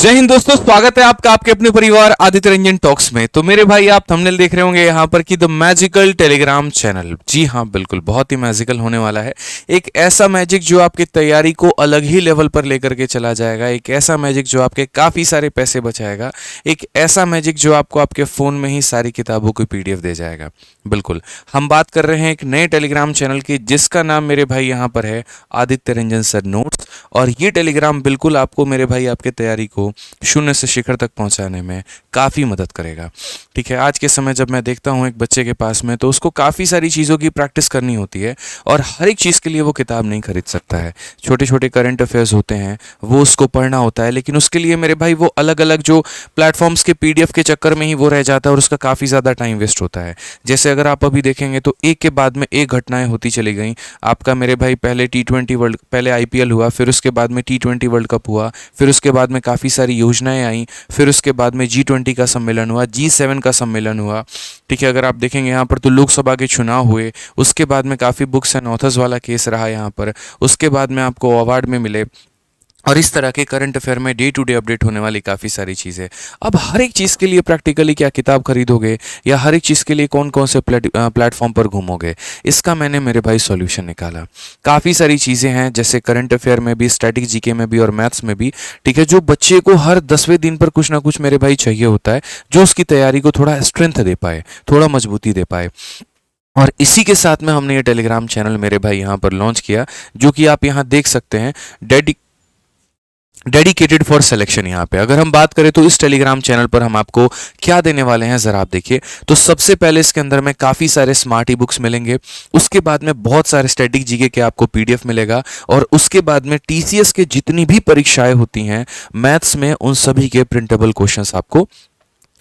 जय हिंद दोस्तों स्वागत है आपका आपके अपने परिवार आदित्य रंजन टॉक्स में तो मेरे भाई आप थंबनेल देख रहे होंगे यहाँ पर कि द मैजिकल टेलीग्राम चैनल जी हाँ बिल्कुल बहुत ही मैजिकल होने वाला है एक ऐसा मैजिक जो आपकी तैयारी को अलग ही लेवल पर लेकर के चला जाएगा एक ऐसा मैजिक जो आपके काफ़ी सारे पैसे बचाएगा एक ऐसा मैजिक जो आपको आपके फ़ोन में ही सारी किताबों की पी दे जाएगा बिल्कुल हम बात कर रहे हैं एक नए टेलीग्राम चैनल की जिसका नाम मेरे भाई यहाँ पर है आदित्य रंजन सर नोट्स और ये टेलीग्राम बिल्कुल आपको मेरे भाई आपके तैयारी को को शून्य से शिखर तक पहुंचाने में काफ़ी मदद करेगा ठीक है आज के समय जब मैं देखता हूं एक बच्चे के पास में तो उसको काफ़ी सारी चीज़ों की प्रैक्टिस करनी होती है और हर एक चीज़ के लिए वो किताब नहीं खरीद सकता है छोटे छोटे करंट अफेयर्स होते हैं वो उसको पढ़ना होता है लेकिन उसके लिए मेरे भाई वो अलग अलग जो प्लेटफॉर्म्स के पी के चक्कर में ही वो रह जाता है और उसका काफ़ी ज़्यादा टाइम वेस्ट होता है जैसे अगर आप अभी देखेंगे तो एक के बाद में एक घटनाएं होती चली गई आपका मेरे भाई पहले टी वर्ल्ड पहले आई हुआ फिर उसके बाद में टी वर्ल्ड कप हुआ फिर उसके बाद में काफ़ी सारी योजनाएं आई फिर उसके बाद में जी ट्वेंटी का सम्मेलन हुआ जी सेवन का सम्मेलन हुआ ठीक है अगर आप देखेंगे यहाँ पर तो लोकसभा के चुनाव हुए उसके बाद में काफ़ी बुक्स एंड ऑथर्स वाला केस रहा यहाँ पर उसके बाद में आपको अवार्ड में मिले और इस तरह के करंट अफेयर में डे टू डे अपडेट होने वाली काफ़ी सारी चीज़ें अब हर एक चीज़ के लिए प्रैक्टिकली क्या किताब खरीदोगे या हर एक चीज़ के लिए कौन कौन से प्लेटफॉर्म पर घूमोगे इसका मैंने मेरे भाई सॉल्यूशन निकाला काफ़ी सारी चीज़ें हैं जैसे करंट अफेयर में भी स्टैटिक जीके में भी और मैथ्स में भी ठीक है जो बच्चे को हर दसवें दिन पर कुछ ना कुछ मेरे भाई चाहिए होता है जो उसकी तैयारी को थोड़ा स्ट्रेंथ दे पाए थोड़ा मजबूती दे पाए और इसी के साथ में हमने ये टेलीग्राम चैनल मेरे भाई यहाँ पर लॉन्च किया जो कि आप यहाँ देख सकते हैं डेडिक डेडिकेटेड फॉर सिलेक्शन यहाँ पे अगर हम बात करें तो इस टेलीग्राम चैनल पर हम आपको क्या देने वाले हैं ज़रा आप देखिए तो सबसे पहले इसके अंदर में काफ़ी सारे स्मार्ट ई बुक्स मिलेंगे उसके बाद में बहुत सारे स्टेटिक जीके के आपको पीडीएफ मिलेगा और उसके बाद में टीसीएस के जितनी भी परीक्षाएं होती हैं मैथ्स में उन सभी के प्रिंटेबल क्वेश्चन आपको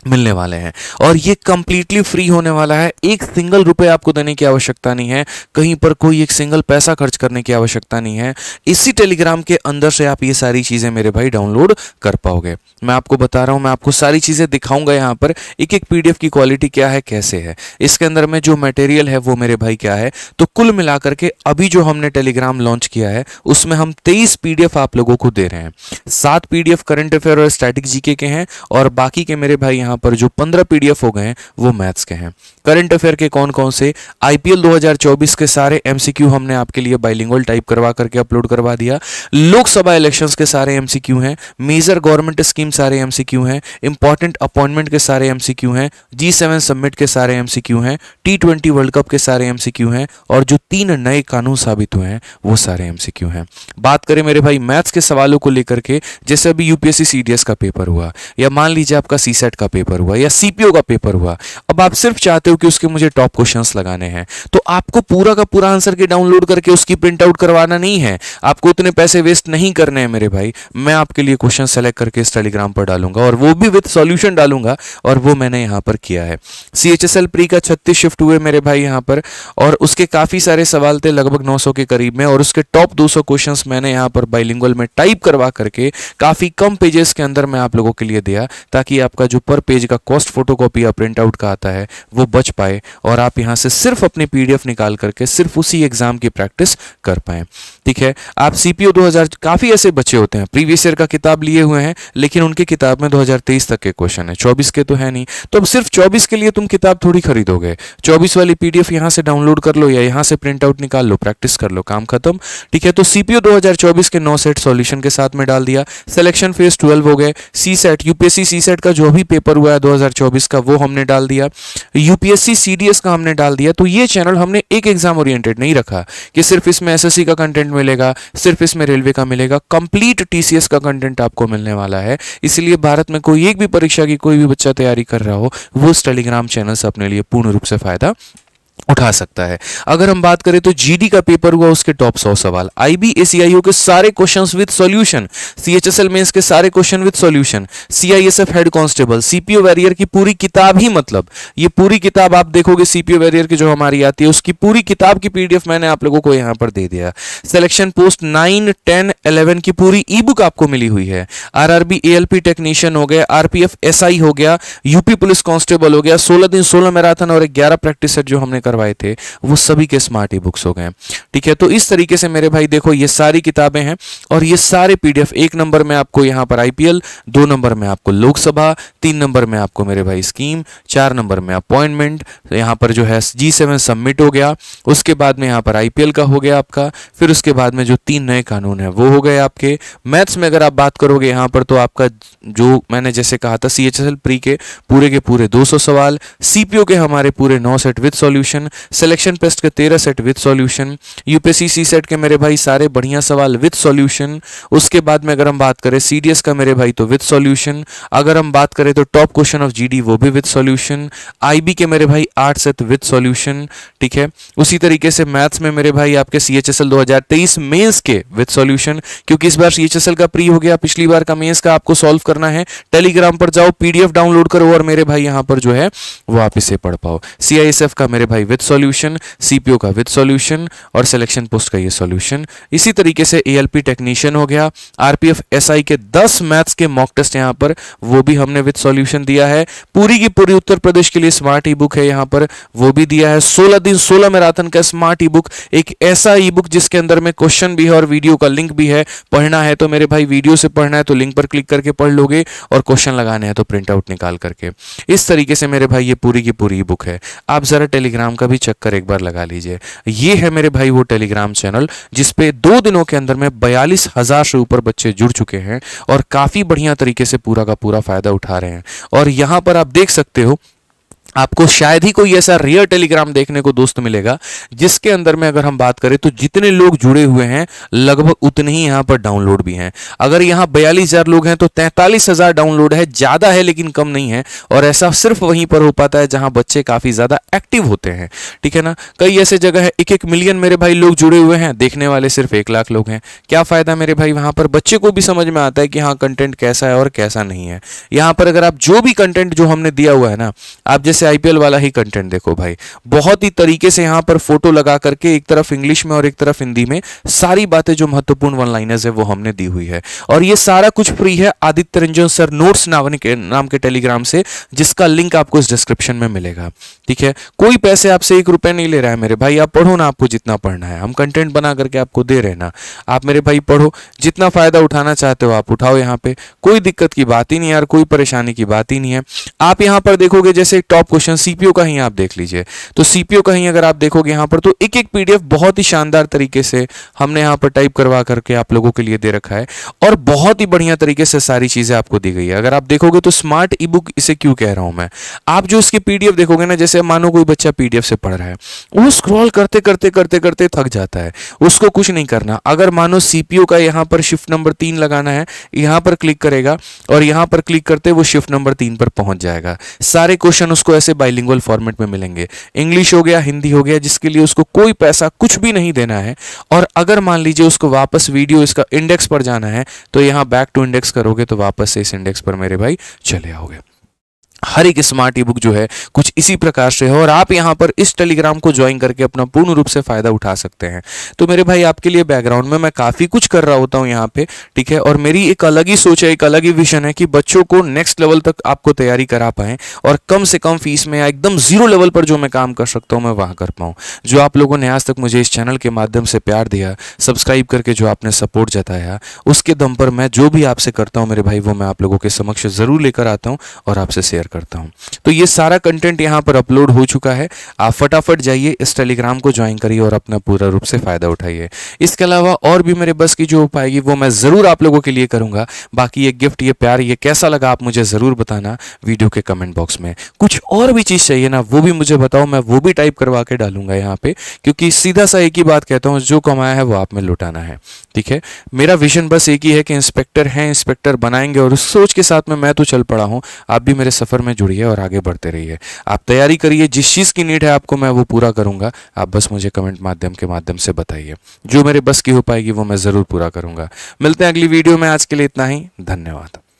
मिलने वाले हैं और ये कंप्लीटली फ्री होने वाला है एक सिंगल रुपए आपको देने की आवश्यकता नहीं है कहीं पर कोई एक सिंगल पैसा खर्च करने की आवश्यकता नहीं है इसी टेलीग्राम के अंदर से आप ये सारी चीज़ें मेरे भाई डाउनलोड कर पाओगे मैं आपको बता रहा हूं मैं आपको सारी चीज़ें दिखाऊंगा यहाँ पर एक एक पीडीएफ की क्वालिटी क्या है कैसे है इसके अंदर में जो मटेरियल है वो मेरे भाई क्या है तो कुल मिलाकर के अभी जो हमने टेलीग्राम लॉन्च किया है उसमें हम तेईस पी आप लोगों को दे रहे हैं सात पी करंट अफेयर और स्टैटिक जीके के हैं और बाकी के मेरे भाई यहाँ यहाँ पर जो पंद्रह पी हो गए हैं वो मैथ्स के हैं करंट अफेयर के कौन कौन से आई 2024 के सारे एम हमने आपके लिए बाइलिंगल टाइप करवा करके अपलोड करवा दिया लोकसभा इलेक्शंस के सारे एम हैं मेजर गवर्नमेंट स्कीम सारे एम हैं इंपॉर्टेंट अपॉइंटमेंट के सारे एम हैं जी सेवन के सारे एम हैं टी ट्वेंटी वर्ल्ड कप के सारे एम हैं और जो तीन नए कानून साबित हुए हैं वो सारे एम हैं बात करें मेरे भाई मैथ्स के सवालों को लेकर के जैसे अभी यूपीएससी सी का पेपर हुआ या मान लीजिए आपका सी का पेपर पेपर हुआ या सीपीओ का पेपर हुआ अब आप सिर्फ चाहते हो कि उसके मुझे टॉप क्वेश्चंस लगाने हैं तो आपको पूरा का पूरा आंसर के डाउनलोड करके उसकी प्रिंट आउट करवाना नहीं है आपको उतने पैसे वेस्ट नहीं करने हैं मेरे भाई मैं आपके लिए क्वेश्चन सेलेक्ट करके इस टेलीग्राम पर डालूंगा और वो भी विथ सोल्यूशन डालूंगा और वो मैंने यहाँ पर किया है सी एच प्री का छत्तीस शिफ्ट हुए मेरे भाई यहाँ पर और उसके काफ़ी सारे सवाल थे लगभग नौ के करीब में और उसके टॉप दो क्वेश्चंस मैंने यहाँ पर बाइलिंगल में टाइप करवा करके काफ़ी कम पेजेस के अंदर मैं आप लोगों के लिए दिया ताकि आपका जो पर पेज का कॉस्ट फोटोकॉपी या प्रिंट आउट का आता है वो बच पाए और आप यहाँ से सिर्फ अपने पीडीएफ निकाल करके सिर्फ उसी एग्जाम की प्रैक्टिस कर पाए ठीक है आप सी पी काफ़ी ऐसे बच्चे होते हैं प्रीवियस ईयर का किताब लिए हुए हैं लेकिन उनकी किताब में दो तक के क्वेश्चन है चौबीस के तो है नहीं तो अब सिर्फ चौबीस के लिए तुम किताब थोड़ी खरीदोगे चौबीस वाली पीडीएफ यहां से डाउनलोड कर लो या यहाँ से प्रिंट आउट निकाल लो प्रैक्टिस कर लो काम खत्म ठीक है तो सीपीओ 2024 के नौ सेट सॉल्यूशन के साथ में डाल दिया सिलेक्शन फेज ट्वेल्व हो गए CSAT UPSC CSAT का जो भी पेपर हुआ है 2024 का वो हमने डाल दिया यूपीएससी सीडीएस का हमने डाल दिया तो ये चैनल हमने एक एग्जाम ओरिएंटेड नहीं रखा कि सिर्फ इसमें एसएससी का कंटेंट मिलेगा सिर्फ इसमें रेलवे का मिलेगा कंप्लीट टीसीएस का कंटेंट आपको मिलने वाला है इसलिए भारत में कोई एक भी परीक्षा की कोई भी बच्चा तैयारी कर रहा हो वो टेलीग्राम चैनल से अपने लिए पूर्ण रूप से फायदा उठा सकता है अगर हम बात करें तो जीडी का पेपर हुआ उसके टॉप सौ सवाल आईबी एसीआईओ के सारे question with solution CHSL mains के सारे question with solution CISF head constable CPO warrior की पूरी किताब ही मतलब ये पूरी किताब आप देखोगे सीपीओ वैरियर की जो हमारी आती है उसकी पूरी किताब की पीडीएफ मैंने आप लोगों को यहाँ पर दे दिया selection post nine ten eleven की पूरी ई बुक आपको मिली हुई है R R B A L P technician हो गया आरपीएफ एसआई हो गया यूपी पुलिस कांस्टेबल हो गया सोलह दिन सोलह मैराथन और ग्यारह प्रैक्टिस सेट जो हमने करवाया करवाए थे वो सभी के स्मार्ट ई बुक्स हो गए ठीक है तो इस तरीके से मेरे भाई देखो ये सारी किताबें हैं और ये सारे पीडीएफ एक नंबर में आपको यहाँ पर आईपीएल दो नंबर में आपको लोकसभा तीन नंबर में आपको मेरे भाई स्कीम चार नंबर में अपॉइंटमेंट यहाँ पर जो है जी सेवन सबमिट हो गया उसके बाद में यहाँ पर आईपीएल का हो गया आपका फिर उसके बाद में जो तीन नए कानून है वो हो गए आपके मैथ्स में अगर आप बात करोगे यहाँ पर तो आपका जो मैंने जैसे कहा था सी प्री के पूरे के पूरे 200 सवाल सीपीओ के हमारे पूरे नौ set with solution selection test के तेरह set with solution UPSC CSAT के मेरे भाई सारे बढ़िया सवाल विद सॉल्यूशन उसके बाद में अगर हम बात करें सीडीएस का मेरे भाई तो विद सॉल्यूशन अगर हम बात करें तो टॉप क्वेश्चन ऑफ जीडी वो भी विद सॉल्यूशन आईबी के मेरे भाई आठ सेट विद सॉल्यूशन ठीक है उसी तरीके से मैथ्स में मेरे भाई आपके सी एच एस के विद सॉल्यूशन क्योंकि इस बार सी का प्री हो गया पिछली बार का मेन्स का आपको सॉल्व करना है टेलीग्राम पर जाओ पीडीएफ डाउनलोड करो और मेरे भाई यहां पर जो है वो आप इसे पढ़ पाओ सीआईएसएफ का मेरे भाई विद सॉल्यूशन सीपीओ का विद सॉल्यूशन और सिलेक्शन पोस्ट का ये सॉल्यूशन इसी तरीके से एएलपी टेक्नीशियन हो गया आरपीएफ एसआई के 10 मैथ्स के मॉक टेस्ट यहाँ पर वो भी हमने विद सॉल्यूशन दिया है पूरी की पूरी उत्तर प्रदेश के लिए स्मार्ट ई बुक है यहाँ पर वो भी दिया है सोलह दिन सोलह मैराथन का स्मार्ट ई बुक एक ऐसा ई बुक जिसके अंदर में क्वेश्चन भी है और वीडियो का लिंक भी है पढ़ना है तो मेरे भाई वीडियो से पढ़ना है तो लिंक पर क्लिक करके पढ़ लोगे और क्वेश्चन लगाने हैं तो प्रिंट आउट निकाल करके इस तरीके से मेरे भाई ये पूरी की पूरी ई बुक है आप जरा टेलीग्राम का भी चक्कर एक बार लगा लीजिए ये है मेरे भाई वो टेलीग्राम चैनल जिसपे दो दिनों के अंदर में बयालीस हज़ार से ऊपर बच्चे जुड़ चुके हैं और काफ़ी बढ़िया तरीके से पूरा का पूरा फ़ायदा उठा रहे हैं और यहां पर आप देख सकते हो आपको शायद ही कोई ऐसा रियल टेलीग्राम देखने को दोस्त मिलेगा जिसके अंदर में अगर हम बात करें तो जितने लोग जुड़े हुए हैं लगभग उतने ही यहां पर डाउनलोड भी हैं अगर यहां बयालीस हज़ार लोग हैं तो तैंतालीस हज़ार डाउनलोड है ज़्यादा है लेकिन कम नहीं है और ऐसा सिर्फ वहीं पर हो पाता है जहां बच्चे काफ़ी ज़्यादा एक्टिव होते हैं ठीक है ना कई ऐसे जगह है एक एक मिलियन मेरे भाई लोग जुड़े हुए हैं देखने वाले सिर्फ एक लाख लोग हैं क्या फ़ायदा मेरे भाई वहां पर बच्चे को भी समझ में आता है कि हाँ कंटेंट कैसा है और कैसा नहीं है यहां पर अगर आप जो भी कंटेंट जो हमने दिया हुआ है ना आप जैसे जैसे आईपीएल वाला ही कंटेंट देखो भाई बहुत ही तरीके से यहां पर फोटो लगा करके एक तरफ इंग्लिश में और एक तरफ हिंदी में सारी बातें जो महत्वपूर्ण वन लाइनर्स है वो हमने दी हुई है और ये सारा कुछ फ्री है आदित्य रंजन सर नोट्स नावनी के नाम के टेलीग्राम से जिसका लिंक आपको इस डिस्क्रिप्शन में मिलेगा ठीक है कोई पैसे आपसे एक रुपए नहीं ले रहा है मेरे भाई आप पढ़ो ना आपको जितना पढ़ना है हम कंटेंट बना करके आपको दे रहे ना आप मेरे भाई पढ़ो जितना फायदा उठाना चाहते हो आप उठाओ यहाँ पे कोई दिक्कत की बात ही नहीं यार कोई परेशानी की बात ही नहीं है आप यहाँ पर देखोगे जैसे टॉप क्वेश्चन सीपीओ का ही आप देख लीजिए तो सीपीओ का ही अगर आप देखोगे यहां पर तो एक एक पीडीएफ बहुत ही शानदार तरीके से हमने यहां पर टाइप करवा करके आप लोगों के लिए दे रखा है और बहुत ही बढ़िया तरीके से सारी चीजें आपको दी गई है अगर आप देखोगे तो स्मार्ट ई इसे क्यों कह रहा हूं मैं आप जो इसके पीडीएफ देखोगे ना जैसे मानो कोई बच्चा पीडीएफ से पढ़ रहा है वो स्क्रॉल करते करते करते करते थक जाता है उसको कुछ नहीं करना अगर मानो सीपीओ का यहां पर शिफ्ट नंबर तीन लगाना है यहां पर क्लिक करेगा और यहां पर क्लिक करते वो शिफ्ट नंबर तीन पर पहुंच जाएगा सारे क्वेश्चन उसको पैसे बाइलिंगुअल फॉर्मेट में मिलेंगे इंग्लिश हो गया हिंदी हो गया जिसके लिए उसको कोई पैसा कुछ भी नहीं देना है और अगर मान लीजिए उसको वापस वीडियो इसका इंडेक्स पर जाना है तो यहाँ बैक टू इंडेक्स करोगे तो वापस से इस इंडेक्स पर मेरे भाई चले आओगे हर एक स्मार्ट ई बुक जो है कुछ इसी प्रकार से है और आप यहाँ पर इस टेलीग्राम को ज्वाइन करके अपना पूर्ण रूप से फ़ायदा उठा सकते हैं तो मेरे भाई आपके लिए बैकग्राउंड में मैं काफ़ी कुछ कर रहा होता हूँ यहाँ पे ठीक है और मेरी एक अलग ही सोच है एक अलग ही विजन है कि बच्चों को नेक्स्ट लेवल तक आपको तैयारी करा पाए और कम से कम फीस में या एकदम ज़ीरो लेवल पर जो मैं काम कर सकता हूँ मैं वहाँ कर पाऊँ जो आप लोगों ने आज तक मुझे इस चैनल के माध्यम से प्यार दिया सब्सक्राइब करके जो आपने सपोर्ट जताया उसके दम पर मैं जो भी आपसे करता हूँ मेरे भाई वो मैं आप लोगों के समक्ष ज़रूर लेकर आता हूँ और आपसे शेयर करता हूँ तो ये सारा कंटेंट यहाँ पर अपलोड हो चुका है आप फटाफट जाइए इस टेलीग्राम को ज्वाइन करिए और अपना पूरा रूप से फ़ायदा उठाइए इसके अलावा और भी मेरे बस की जो उपायगी वो मैं ज़रूर आप लोगों के लिए करूँगा बाकी ये गिफ्ट ये प्यार ये कैसा लगा आप मुझे ज़रूर बताना वीडियो के कमेंट बॉक्स में कुछ और भी चीज़ चाहिए ना वो भी मुझे बताओ मैं वो भी टाइप करवा के डालूंगा यहाँ पे क्योंकि सीधा सा एक ही बात कहता हूँ जो कमाया है वो आप में लुटाना है ठीक है मेरा विजन बस एक ही है कि इंस्पेक्टर हैं इंस्पेक्टर बनाएंगे और उस सोच के साथ में मैं तो चल पड़ा हूँ आप भी मेरे सफ़र सफ़र में जुड़िए और आगे बढ़ते रहिए आप तैयारी करिए जिस चीज़ की नीड है आपको मैं वो पूरा करूंगा आप बस मुझे कमेंट माध्यम के माध्यम से बताइए जो मेरे बस की हो पाएगी वो मैं ज़रूर पूरा करूंगा मिलते हैं अगली वीडियो में आज के लिए इतना ही धन्यवाद